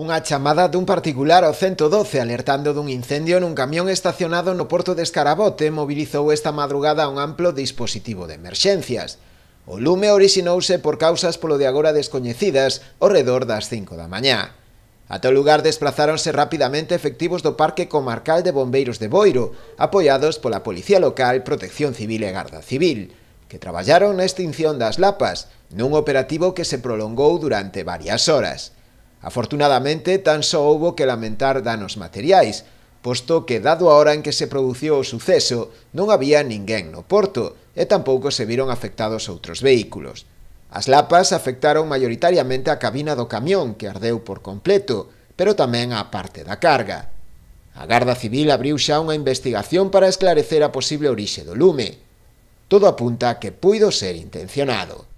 Unha chamada dun particular ao 112 alertando dun incendio nun camión estacionado no porto de Escarabote mobilizou esta madrugada un amplo dispositivo de emerxencias. O lume orixinouse por causas polo de agora descoñecidas ao redor das 5 da mañá. A todo lugar desplazáronse rapidamente efectivos do Parque Comarcal de Bombeiros de Boiro, apoiados pola Policía Local, Protección Civil e Garda Civil, que traballaron na extinción das lapas, nun operativo que se prolongou durante varias horas. Afortunadamente, tan só houbo que lamentar danos materiais, posto que dado a hora en que se produciu o suceso, non había ninguén no porto e tampouco se viron afectados outros vehículos. As lapas afectaron maioritariamente a cabina do camión, que ardeu por completo, pero tamén a parte da carga. A Garda Civil abriu xa unha investigación para esclarecer a posible orixe do lume. Todo apunta a que puido ser intencionado.